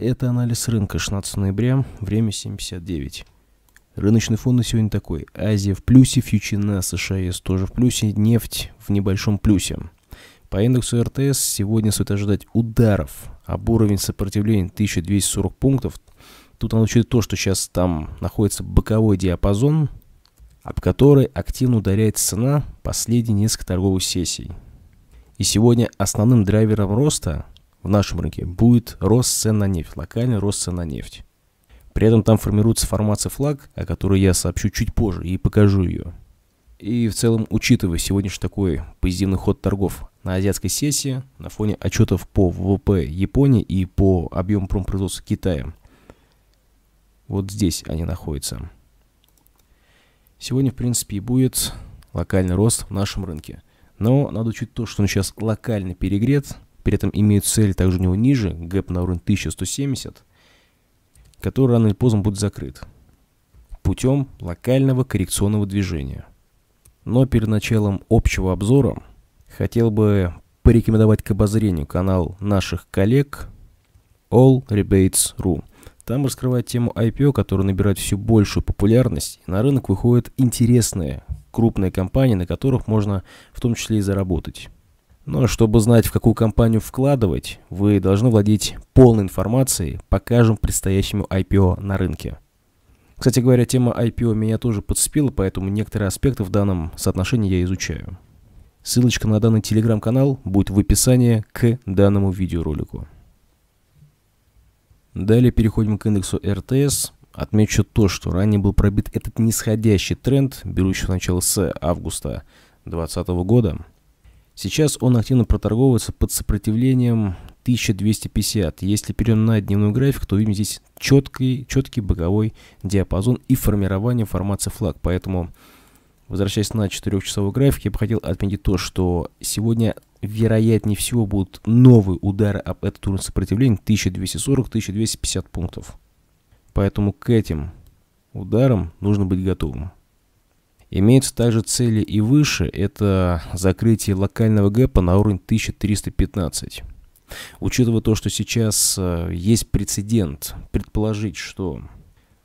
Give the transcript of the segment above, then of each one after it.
Это анализ рынка 16 ноября, время 7.59. Рыночный фон на сегодня такой. Азия в плюсе, фьючина США и тоже в плюсе, нефть в небольшом плюсе. По индексу РТС сегодня стоит ожидать ударов об уровень сопротивления 1240 пунктов. Тут надо учитывать то, что сейчас там находится боковой диапазон, об который активно ударяет цена последние несколько торговых сессий. И сегодня основным драйвером роста – в нашем рынке будет рост цен на нефть, локальный рост цен на нефть. При этом там формируется формация флаг, о которой я сообщу чуть позже и покажу ее. И в целом, учитывая сегодняшний такой позитивный ход торгов на азиатской сессии, на фоне отчетов по ВВП Японии и по объему промпроизводства Китая, вот здесь они находятся. Сегодня, в принципе, и будет локальный рост в нашем рынке. Но надо учить то, что он сейчас локально перегрет – при этом имеют цель также у него ниже, гэп на уровень 1170, который рано или поздно будет закрыт путем локального коррекционного движения. Но перед началом общего обзора хотел бы порекомендовать к обозрению канал наших коллег All Rebates.ru. Там раскрывает тему IPO, которая набирает все большую популярность. На рынок выходят интересные крупные компании, на которых можно в том числе и заработать. Но чтобы знать, в какую компанию вкладывать, вы должны владеть полной информацией по каждому предстоящему IPO на рынке. Кстати говоря, тема IPO меня тоже подцепила, поэтому некоторые аспекты в данном соотношении я изучаю. Ссылочка на данный телеграм-канал будет в описании к данному видеоролику. Далее переходим к индексу РТС. Отмечу то, что ранее был пробит этот нисходящий тренд, берущий начало с августа 2020 года. Сейчас он активно проторговывается под сопротивлением 1250. Если перейдем на дневной график, то видим здесь четкий, четкий боковой диапазон и формирование формации флаг. Поэтому, возвращаясь на 4-часовой график, я бы хотел отметить то, что сегодня вероятнее всего будут новые удары об этот уровень сопротивления 1240-1250 пунктов. Поэтому к этим ударам нужно быть готовым. Имеются также цели и выше, это закрытие локального гэпа на уровень 1315. Учитывая то, что сейчас э, есть прецедент, предположить, что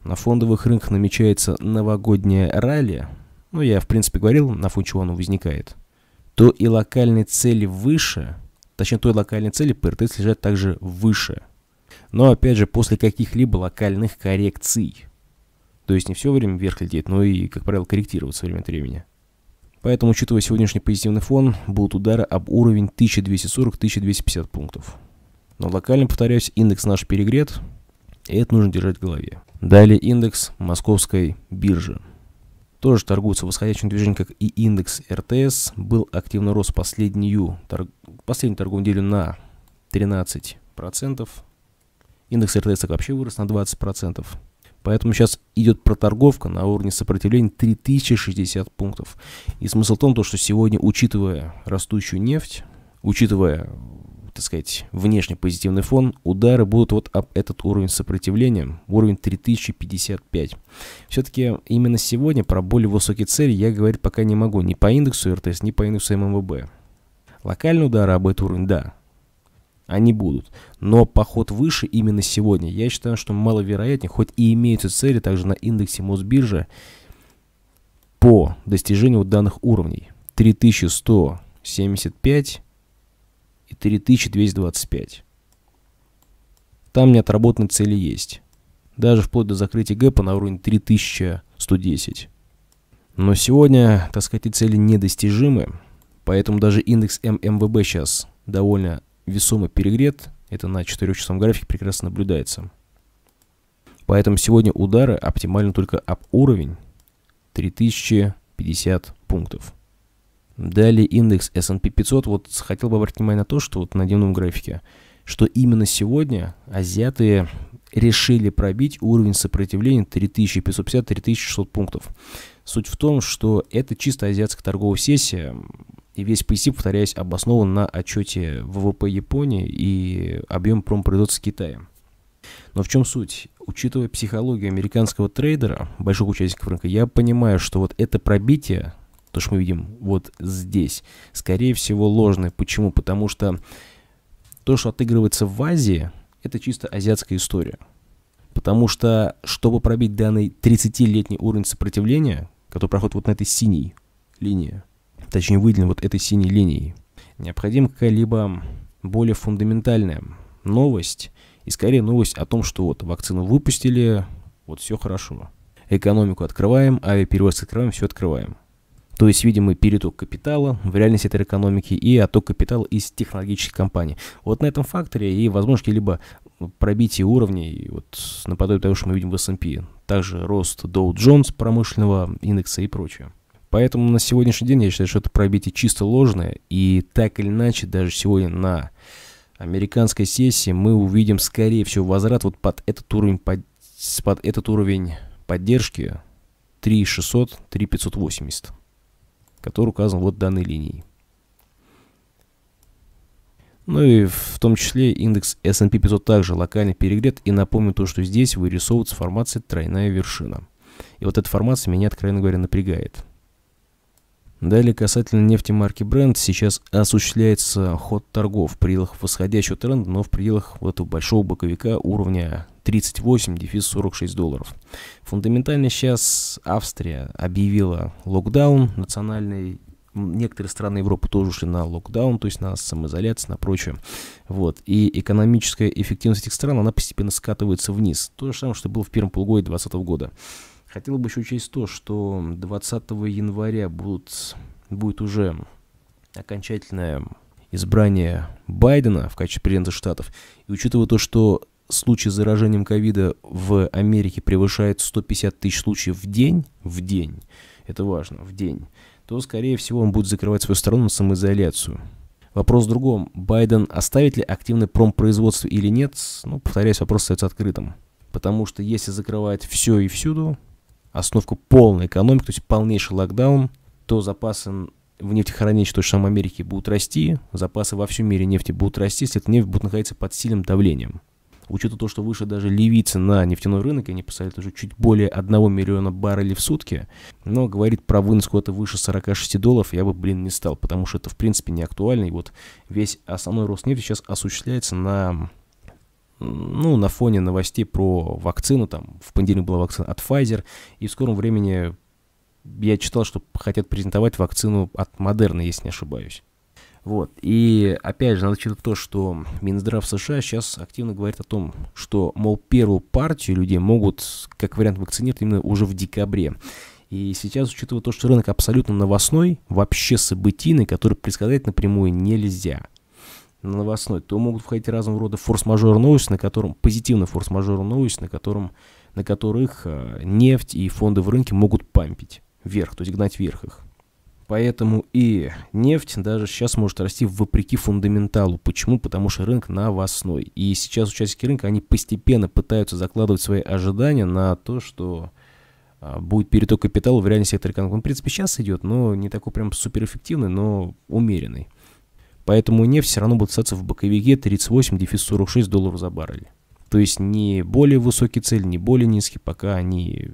на фондовых рынках намечается новогодняя ралли, ну я в принципе говорил, на фоне чего оно возникает, то и локальные цели выше, точнее той локальной цели приоритет лежат также выше. Но опять же после каких-либо локальных коррекций – то есть не все время вверх лететь, но и, как правило, корректироваться время от времени. Поэтому, учитывая сегодняшний позитивный фон, будут удары об уровень 1240-1250 пунктов. Но локально, повторяюсь, индекс наш перегрет, и это нужно держать в голове. Далее индекс московской биржи. Тоже торгуется восходящим движением, как и индекс РТС. Был активный рост последнюю, торг, последнюю торговую неделю на 13%. Индекс РТС вообще вырос на 20%. Поэтому сейчас идет проторговка на уровне сопротивления 3060 пунктов. И смысл в том, то, что сегодня, учитывая растущую нефть, учитывая так сказать, внешний позитивный фон, удары будут вот об этот уровень сопротивления, уровень 3055. Все-таки именно сегодня про более высокие цели я говорить пока не могу, ни по индексу РТС, ни по индексу ММВБ. Эм Локальный удар об этот уровень, да, они будут. Но поход выше именно сегодня, я считаю, что маловероятнее, хоть и имеются цели также на индексе Мосбиржи по достижению данных уровней. 3175 и 3225. Там неотработанные цели есть. Даже вплоть до закрытия гэпа на уровне 3110. Но сегодня, так сказать, цели недостижимы. Поэтому даже индекс ММВБ сейчас довольно весомо перегрет. Это на 4-часовом графике прекрасно наблюдается. Поэтому сегодня удары оптимально только об уровень 3050 пунктов. Далее индекс S&P 500. Вот хотел бы обратить внимание на то, что вот на дневном графике, что именно сегодня азиаты решили пробить уровень сопротивления 3550-3600 пунктов. Суть в том, что это чисто азиатская торговая сессия. И весь позитив, повторяюсь, обоснован на отчете ВВП Японии и объем промпроизводства Китая. Но в чем суть? Учитывая психологию американского трейдера, больших участников рынка, я понимаю, что вот это пробитие, то, что мы видим вот здесь, скорее всего ложное. Почему? Потому что то, что отыгрывается в Азии, это чисто азиатская история. Потому что, чтобы пробить данный 30-летний уровень сопротивления, который проходит вот на этой синей линии, точнее выделен вот этой синей линией, необходима какая-либо более фундаментальная новость, и скорее новость о том, что вот вакцину выпустили, вот все хорошо. Экономику открываем, авиаперевоз открываем, все открываем. То есть, видимо, переток капитала в реальности этой экономики и отток капитала из технологических компаний. Вот на этом факторе и возможности либо пробитие уровней, вот наподобие того, что мы видим в S&P, также рост Dow Jones промышленного индекса и прочее. Поэтому на сегодняшний день я считаю, что это пробитие чисто ложное. И так или иначе, даже сегодня на американской сессии мы увидим, скорее всего, возврат вот под этот уровень, под, под этот уровень поддержки 3600, 3580, который указан вот данной линией. Ну и в том числе индекс S&P 500 также локально перегрет. И напомню то, что здесь вырисовывается формация тройная вершина. И вот эта формация меня, откровенно говоря, напрягает. Далее, касательно нефти марки Brent, сейчас осуществляется ход торгов в пределах восходящего тренда, но в пределах вот этого большого боковика уровня 38, дефис 46 долларов. Фундаментально сейчас Австрия объявила локдаун национальный, некоторые страны Европы тоже ушли на локдаун, то есть на самоизоляцию, на прочее. Вот. И экономическая эффективность этих стран, она постепенно скатывается вниз. То же самое, что было в первом полугодии 2020 года. Хотел бы еще учесть то, что 20 января будут, будет уже окончательное избрание Байдена в качестве президента Штатов. И учитывая то, что случаи с заражением ковида в Америке превышают 150 тысяч случаев в день, в день, это важно, в день, то, скорее всего, он будет закрывать свою страну на самоизоляцию. Вопрос в другом. Байден оставит ли активное промпроизводство или нет? Ну, повторяюсь, вопрос остается открытым. Потому что если закрывает все и всюду, остановку полной экономики, то есть полнейший локдаун, то запасы в нефтехранилище той же самой Америки будут расти, запасы во всем мире нефти будут расти, если эта нефть будет находиться под сильным давлением. Учитывая то, что выше даже ливийцы на нефтяной рынок, они посоветуют уже чуть более 1 миллиона баррелей в сутки, но говорит про вынос куда-то выше 46 долларов я бы, блин, не стал, потому что это, в принципе, не актуально, и вот весь основной рост нефти сейчас осуществляется на ну, на фоне новостей про вакцину, там, в понедельник была вакцина от Pfizer, и в скором времени я читал, что хотят презентовать вакцину от Модерна, если не ошибаюсь. Вот. И опять же, надо учитывать то, что Минздрав США сейчас активно говорит о том, что, мол, первую партию людей могут, как вариант, вакцинировать именно уже в декабре. И сейчас, учитывая то, что рынок абсолютно новостной, вообще событийный, который предсказать напрямую нельзя – на новостной, то могут входить разного рода форс-мажор новости, на котором, позитивно форс-мажор новости, на, котором, на которых э, нефть и фонды в рынке могут пампить вверх, то есть гнать вверх их. Поэтому и нефть даже сейчас может расти вопреки фундаменталу. Почему? Потому что рынок новостной. И сейчас участники рынка, они постепенно пытаются закладывать свои ожидания на то, что а, будет переток капитала в реальный сектор экономики. Он, в принципе, сейчас идет, но не такой прям суперэффективный, но умеренный. Поэтому нефть все равно будет остаться в боковике 38-46 долларов за баррель. То есть не более высокие цели, не более низкие, пока они,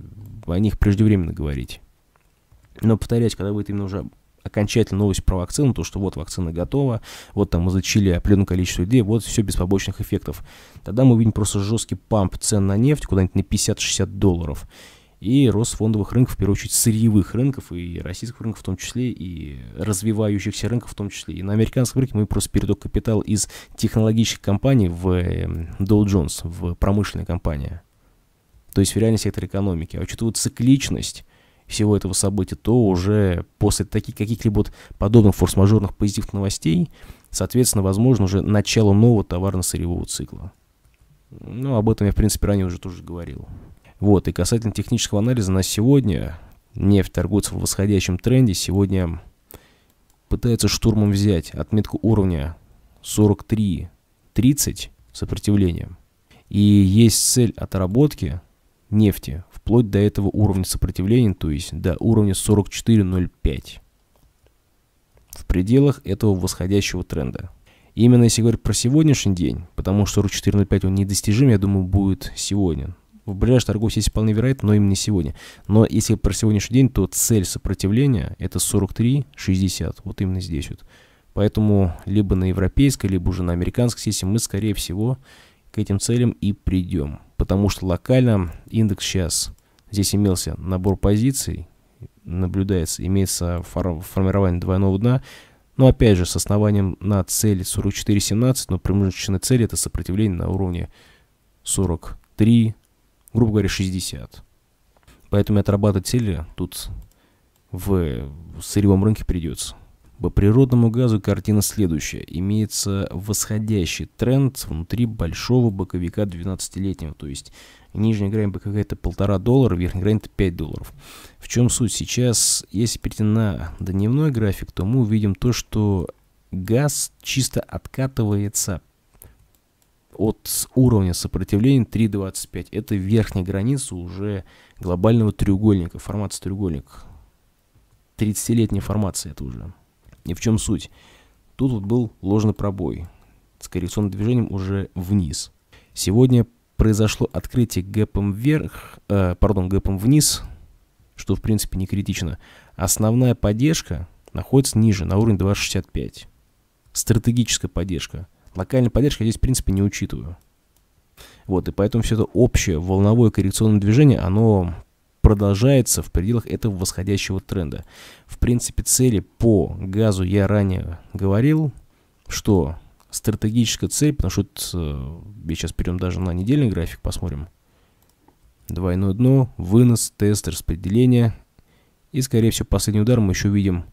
о них преждевременно говорить. Но повторять, когда будет именно уже окончательная новость про вакцину, то, что вот вакцина готова, вот там изучили определенное количество людей, вот все без побочных эффектов. Тогда мы увидим просто жесткий памп цен на нефть куда-нибудь на 50-60 долларов и рост фондовых рынков, в первую очередь сырьевых рынков, и российских рынков в том числе, и развивающихся рынков в том числе. И на американском рынке мы просто передок капитал из технологических компаний в эм, Dow Jones, в промышленные компании, то есть в реальный сектор экономики. А учитывая цикличность всего этого события, то уже после таких каких-либо вот подобных форс-мажорных позитивных новостей, соответственно, возможно уже начало нового товарно-сырьевого цикла. Ну, об этом я, в принципе, ранее уже тоже говорил. Вот, и касательно технического анализа на сегодня, нефть торгуется в восходящем тренде, сегодня пытается штурмом взять отметку уровня 43.30 сопротивлением. И есть цель отработки нефти вплоть до этого уровня сопротивления, то есть до уровня 44.05 в пределах этого восходящего тренда. Именно если говорить про сегодняшний день, потому что 44.05 он недостижим, я думаю, будет сегодня в ближайшей торговке сессии вполне вероятно, но именно сегодня. Но если про сегодняшний день, то цель сопротивления это 43,60, вот именно здесь вот. Поэтому либо на европейской, либо уже на американской сессии мы, скорее всего, к этим целям и придем. Потому что локально индекс сейчас, здесь имелся набор позиций, наблюдается, имеется фор формирование двойного дна, но опять же, с основанием на цели 44.17, но промежуточной цель это сопротивление на уровне 43, грубо говоря, 60. Поэтому отрабатывать цели тут в сырьевом рынке придется. По природному газу картина следующая. Имеется восходящий тренд внутри большого боковика 12-летнего. То есть нижняя грань боковика это 1,5 доллара, верхняя грань это 5 долларов. В чем суть? Сейчас, если перейти на дневной график, то мы увидим то, что газ чисто откатывается от уровня сопротивления 3.25. Это верхняя граница уже глобального треугольника, формация треугольник. 30-летняя формация это уже. И в чем суть? Тут вот был ложный пробой с коррекционным движением уже вниз. Сегодня произошло открытие гэпом вверх, э, пардон, гэпом вниз, что в принципе не критично. Основная поддержка находится ниже, на уровне 265. Стратегическая поддержка – Локальная поддержка здесь, в принципе, не учитываю. Вот, и поэтому все это общее волновое коррекционное движение, оно продолжается в пределах этого восходящего тренда. В принципе, цели по газу я ранее говорил, что стратегическая цель, потому что это, я сейчас перейдем даже на недельный график, посмотрим. Двойное дно, вынос, тест, распределение. И, скорее всего, последний удар мы еще видим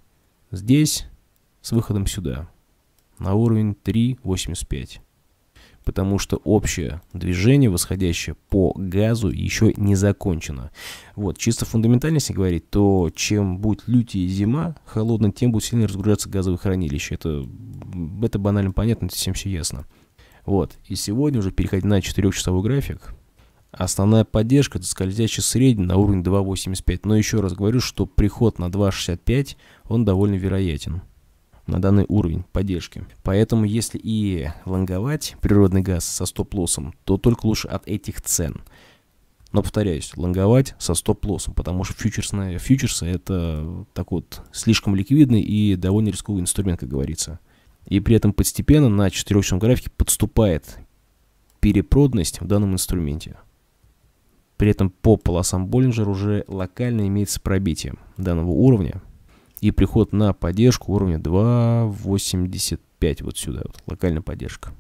здесь, с выходом сюда на уровень 3,85. Потому что общее движение, восходящее по газу, еще не закончено. Вот, чисто фундаментально, если говорить, то чем будет лютее зима, холодно, тем будет сильнее разгружаться газовые хранилища. Это, это банально понятно, всем все ясно. Вот, и сегодня уже, переходя на 4-часовой график, Основная поддержка – это скользящий средний на уровень 2.85. Но еще раз говорю, что приход на 2.65, он довольно вероятен на данный уровень поддержки. Поэтому если и лонговать природный газ со стоп-лоссом, то только лучше от этих цен. Но, повторяюсь, лонговать со стоп-лоссом, потому что фьючерсная фьючерсы это так вот слишком ликвидный и довольно рисковый инструмент, как говорится. И при этом постепенно на четырехчасовом графике подступает перепроданность в данном инструменте. При этом по полосам Боллинджер уже локально имеется пробитие данного уровня, и приход на поддержку уровня 2.85 вот сюда, вот, локальная поддержка.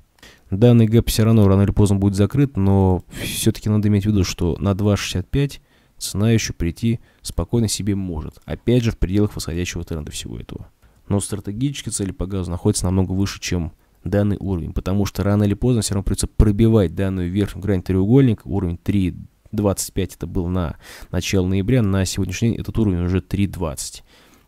Данный гэп все равно рано или поздно будет закрыт, но все-таки надо иметь в виду, что на 2.65 цена еще прийти спокойно себе может. Опять же, в пределах восходящего тренда всего этого. Но стратегические цели по газу находятся намного выше, чем данный уровень, потому что рано или поздно все равно придется пробивать данную верхнюю грань треугольника, уровень 3.25 это был на начало ноября, на сегодняшний день этот уровень уже 3.20.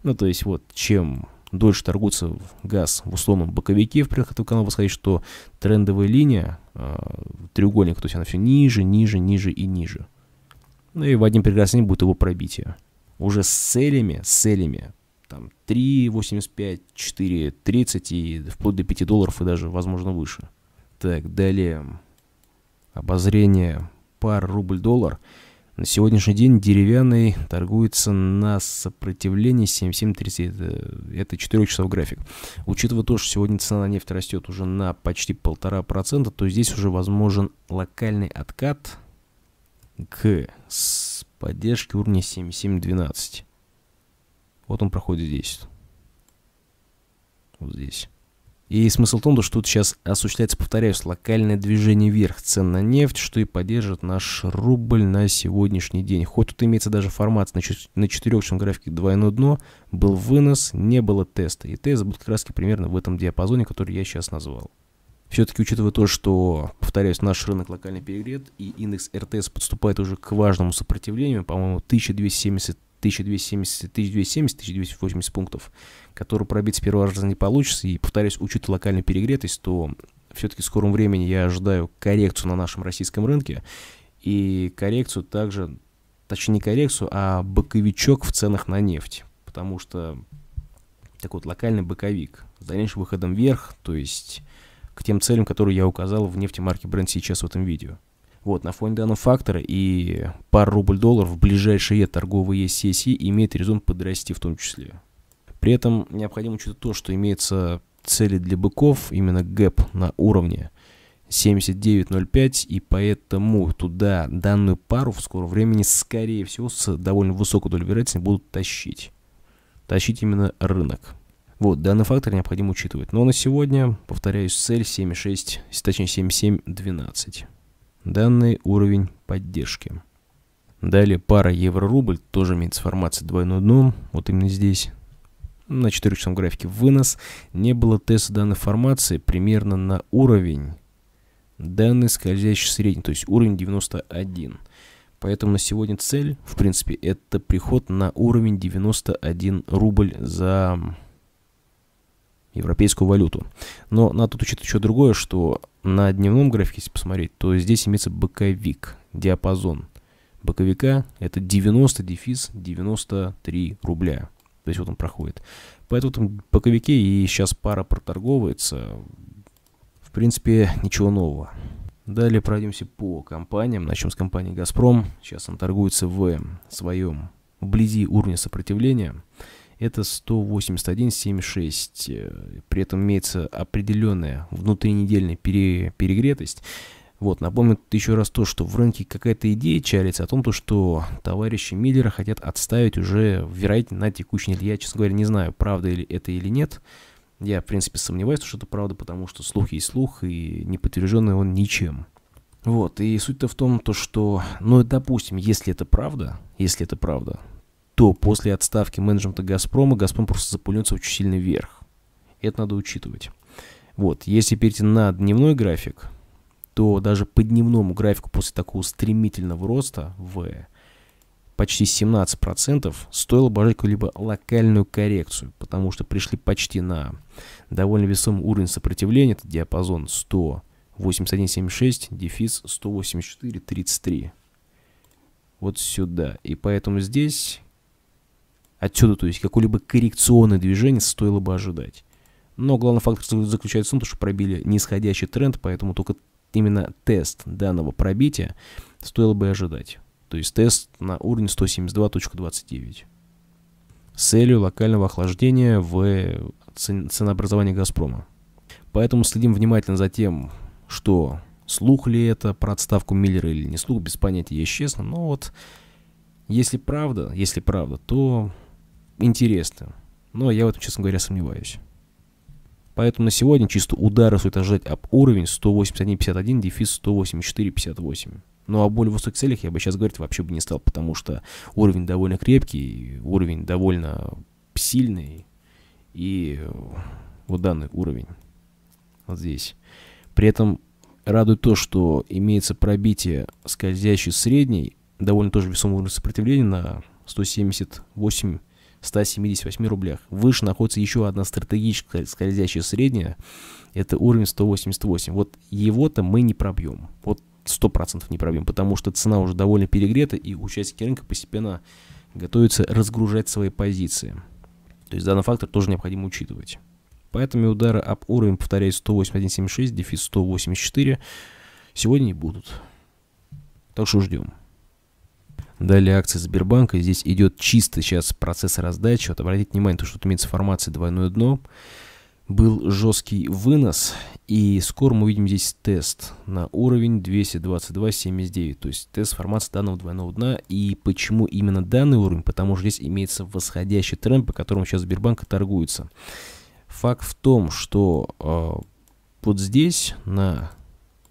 Ну, то есть, вот, чем дольше торгуется газ в условном боковике в пределах этого канала, вы сказать, что трендовая линия, э, треугольник, то есть она все ниже, ниже, ниже и ниже. Ну и в один прекрасный день будет его пробитие. Уже с целями, с целями, там 3,85, 4,30 и вплоть до 5 долларов и даже, возможно, выше. Так, далее. Обозрение пар рубль-доллар. На сегодняшний день деревянный торгуется на сопротивлении 7730. Это 4 часов график. Учитывая то, что сегодня цена на нефть растет уже на почти полтора процента, то здесь уже возможен локальный откат к с поддержки уровня 7712. Вот он проходит здесь. Вот здесь. И смысл в том, что тут сейчас осуществляется, повторяюсь, локальное движение вверх цен на нефть, что и поддержит наш рубль на сегодняшний день. Хоть тут имеется даже формат на четырехчном графике двойное дно, был вынос, не было теста. И тест будет как раз примерно в этом диапазоне, который я сейчас назвал. Все-таки, учитывая то, что, повторяюсь, наш рынок локальный перегрет, и индекс РТС подступает уже к важному сопротивлению, по-моему, 1270 1270, 1270-1280 пунктов, которую пробить с первого раза не получится. И, повторюсь, учитывая локальную перегретость, то все-таки в скором времени я ожидаю коррекцию на нашем российском рынке. И коррекцию также, точнее не коррекцию, а боковичок в ценах на нефть. Потому что так вот локальный боковик с дальнейшим выходом вверх, то есть к тем целям, которые я указал в нефтемарке бренд сейчас в этом видео. Вот, на фоне данного фактора и пара рубль-доллар в ближайшие торговые сессии имеет резон подрасти в том числе. При этом необходимо учитывать то, что имеется цели для быков, именно гэп на уровне 79.05, и поэтому туда данную пару в скором времени, скорее всего, с довольно высокой долей вероятности будут тащить. Тащить именно рынок. Вот, данный фактор необходимо учитывать. Но на сегодня, повторяюсь, цель 7.6, точнее 7.7.12. Данный уровень поддержки. Далее пара евро-рубль, тоже имеется формация двойной дном, вот именно здесь. На 4 часов графике вынос. Не было теста данной формации примерно на уровень данной скользящей средней, то есть уровень 91. Поэтому на сегодня цель, в принципе, это приход на уровень 91 рубль за европейскую валюту. Но надо тут учитывать еще другое, что на дневном графике, если посмотреть, то здесь имеется боковик, диапазон боковика. Это 90 дефис 93 рубля. То есть вот он проходит. Поэтому там боковике и сейчас пара проторговывается. В принципе, ничего нового. Далее пройдемся по компаниям. Начнем с компании «Газпром». Сейчас он торгуется в своем, вблизи уровня сопротивления это 181,76. Э, при этом имеется определенная внутринедельная пере перегретость. Вот, напомню еще раз то, что в рынке какая-то идея чарится о том, то, что товарищи Миллера хотят отставить уже, вероятно, на текущий день. Я, честно говоря, не знаю, правда ли это или нет. Я, в принципе, сомневаюсь, что это правда, потому что слух есть слух, и не он ничем. Вот, и суть-то в том, то, что, ну, допустим, если это правда, если это правда, то после отставки менеджмента «Газпрома» «Газпром» просто запульнется очень сильно вверх. Это надо учитывать. Вот, если перейти на дневной график, то даже по дневному графику после такого стремительного роста в почти 17% стоило бы какую-либо локальную коррекцию, потому что пришли почти на довольно весомый уровень сопротивления, это диапазон 181.76, дефис 184.33. Вот сюда. И поэтому здесь Отсюда, то есть, какое-либо коррекционное движение стоило бы ожидать. Но главный фактор заключается в том, что пробили нисходящий тренд, поэтому только именно тест данного пробития стоило бы ожидать. То есть тест на уровне 172.29. С целью локального охлаждения в ценообразовании «Газпрома». Поэтому следим внимательно за тем, что слух ли это про отставку Миллера или не слух, без понятия, я честно. Но вот если правда, если правда, то интересно. Но я в этом, честно говоря, сомневаюсь. Поэтому на сегодня чисто удары стоит ожидать об уровень 181.51, дефис 184.58. Ну а более высоких целях я бы сейчас говорить вообще бы не стал, потому что уровень довольно крепкий, уровень довольно сильный. И э, вот данный уровень вот здесь. При этом радует то, что имеется пробитие скользящей средней, довольно тоже весомого сопротивления на 178 178 рублях. Выше находится еще одна стратегическая скользящая средняя. Это уровень 188. Вот его-то мы не пробьем. Вот 100% не пробьем, потому что цена уже довольно перегрета, и участники рынка постепенно готовятся разгружать свои позиции. То есть данный фактор тоже необходимо учитывать. Поэтому удары об уровень, повторяю, 181.76, дефис 184 сегодня не будут. Так что ждем. Далее акции Сбербанка. Здесь идет чисто сейчас процесс раздачи. Вот обратите внимание, то, что тут имеется формация двойное дно. Был жесткий вынос. И скоро мы увидим здесь тест на уровень 222.79. То есть тест формации данного двойного дна. И почему именно данный уровень? Потому что здесь имеется восходящий тренд, по которому сейчас Сбербанк торгуется. Факт в том, что э, вот здесь на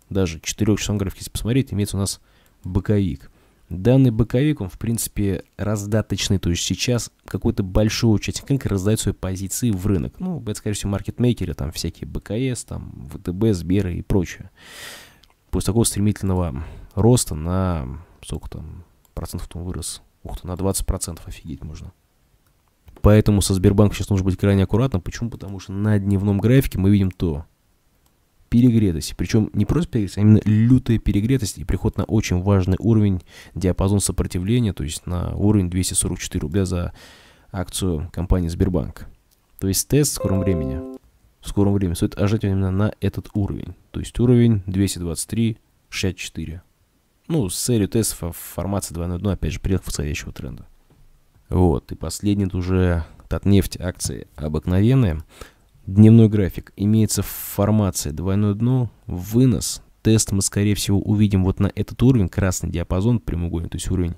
даже 4 часов графике, если посмотреть, имеется у нас боковик. Данный боковик, он в принципе раздаточный, то есть сейчас какой-то большой участник рынка раздает свои позиции в рынок. Ну, это, скорее всего, маркетмейкеры, там всякие БКС, там ВТБ, Сберы и прочее. После такого стремительного роста на, сколько там, процентов там вырос? Ух ты, на 20 процентов офигеть можно. Поэтому со Сбербанком сейчас нужно быть крайне аккуратным. Почему? Потому что на дневном графике мы видим то, перегретости, Причем не просто перегретость, а именно лютая перегретость и приход на очень важный уровень диапазон сопротивления, то есть на уровень 244 рубля за акцию компании Сбербанк. То есть тест в скором времени, в скором времени стоит ожидать именно на этот уровень. То есть уровень 223-64. Ну, с серию тестов формации 2.0, ну, опять же, предел восходящего тренда. Вот, и последний уже Татнефть акции обыкновенные – Дневной график. Имеется формация двойное дно, вынос. Тест мы, скорее всего, увидим вот на этот уровень, красный диапазон прямоугольный, то есть уровень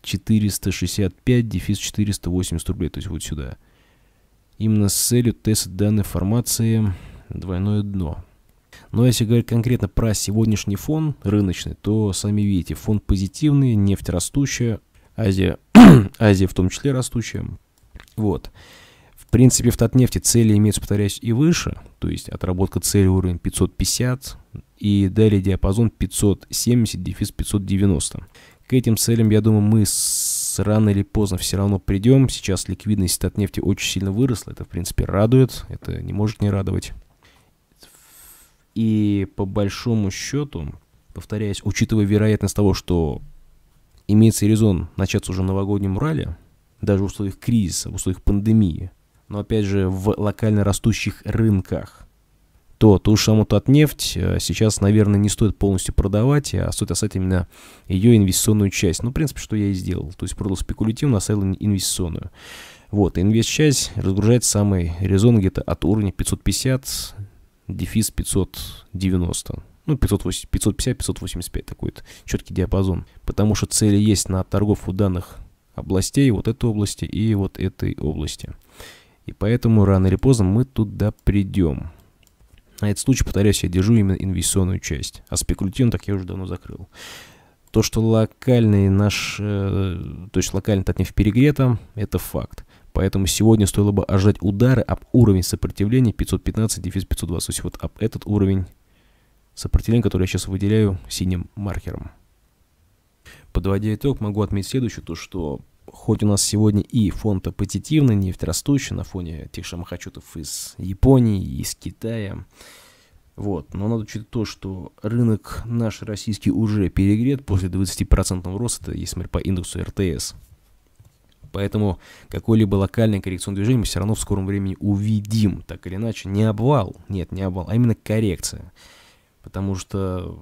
465, дефис 480 рублей, то есть вот сюда. Именно с целью теста данной формации двойное дно. Но ну, а если говорить конкретно про сегодняшний фон рыночный, то сами видите, фон позитивный, нефть растущая, Азия, Азия в том числе растущая. Вот. В принципе, в татнефти цели имеются, повторяюсь, и выше, то есть отработка цели уровень 550 и далее диапазон 570 дефис 590. К этим целям, я думаю, мы с рано или поздно все равно придем. Сейчас ликвидность татнефти очень сильно выросла, это, в принципе, радует, это не может не радовать. И по большому счету, повторяюсь, учитывая вероятность того, что имеется резон начаться уже новогоднем ралли, даже в условиях кризиса, в условиях пандемии – но опять же в локально растущих рынках то ту же саму Татнефть э, сейчас, наверное, не стоит полностью продавать, а стоит оставить именно ее инвестиционную часть. Ну, в принципе, что я и сделал. То есть продал спекулятивно, оставил инвестиционную. Вот, инвест-часть разгружает самый резон где-то от уровня 550, дефис 590. Ну, 550-585 такой-то четкий диапазон. Потому что цели есть на торгов у данных областей, вот этой области и вот этой области. И поэтому рано или поздно мы туда придем. На этот случай, повторяюсь, я держу именно инвестиционную часть. А спекулятивную так я уже давно закрыл. То, что локальный наш, э, то есть локальный в перегрета, это факт. Поэтому сегодня стоило бы ожидать удары об уровень сопротивления 515-520. дефис То есть вот об этот уровень сопротивления, который я сейчас выделяю синим маркером. Подводя итог, могу отметить следующее, то что хоть у нас сегодня и фонд позитивный, нефть растущая на фоне тех шамахачутов из Японии, из Китая, вот, но надо учитывать то, что рынок наш российский уже перегрет после 20% роста, если смотреть по индексу РТС. Поэтому какой либо локальный коррекционный движение мы все равно в скором времени увидим, так или иначе. Не обвал, нет, не обвал, а именно коррекция. Потому что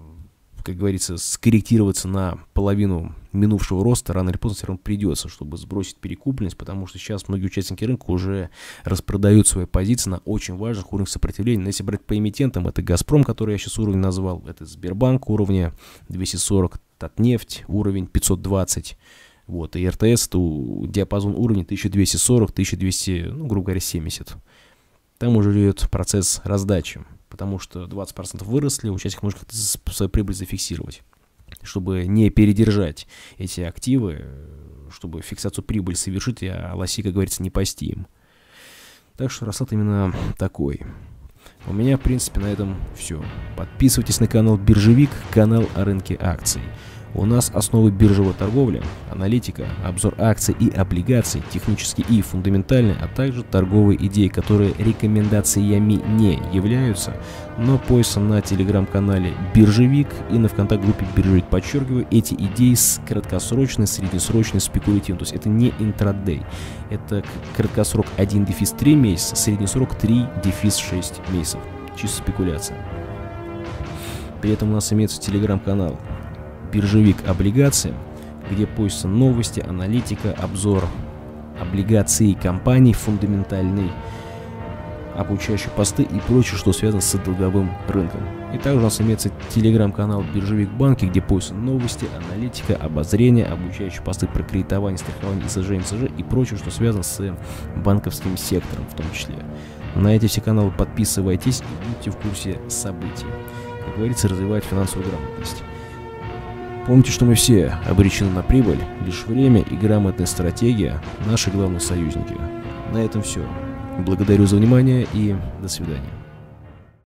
как говорится, скорректироваться на половину минувшего роста, рано или поздно все равно придется, чтобы сбросить перекупленность, потому что сейчас многие участники рынка уже распродают свои позиции на очень важных уровнях сопротивления. Но если брать по эмитентам, это «Газпром», который я сейчас уровень назвал, это «Сбербанк» уровня 240, «Татнефть» уровень 520, вот, и РТС это диапазон уровня 1240-1200, ну, грубо говоря, 70. Там уже идет процесс раздачи потому что 20% выросли, участник нужно как-то свою прибыль зафиксировать, чтобы не передержать эти активы, э, чтобы фиксацию прибыли совершить, а лоси, как говорится, не пасти им. Так что расклад именно такой. У меня, в принципе, на этом все. Подписывайтесь на канал Биржевик, канал о рынке акций. У нас основы биржевой торговли, аналитика, обзор акций и облигаций, технически и фундаментально, а также торговые идеи, которые рекомендациями не являются, но пояса на телеграм-канале «Биржевик» и на ВКонтакт-группе «Биржевик» подчеркиваю, эти идеи с краткосрочной, среднесрочной, спекулятивной. То есть это не интрадей. Это краткосрок 1 дефис 3 месяца, среднесрок 3 дефис 6 месяцев. Чисто спекуляция. При этом у нас имеется телеграм-канал биржевик облигаций, где появятся новости, аналитика, обзор облигаций компаний фундаментальный, обучающие посты и прочее, что связано с долговым рынком. И также у нас имеется телеграм-канал «Биржевик банки», где поиск новости, аналитика, обозрения, обучающие посты про кредитование, страхование, ИСЖ, МСЖ и прочее, что связано с банковским сектором в том числе. На эти все каналы подписывайтесь и будьте в курсе событий. Как говорится, развивать финансовую грамотность. Помните, что мы все обречены на прибыль, лишь время и грамотная стратегия – наши главные союзники. На этом все. Благодарю за внимание и до свидания.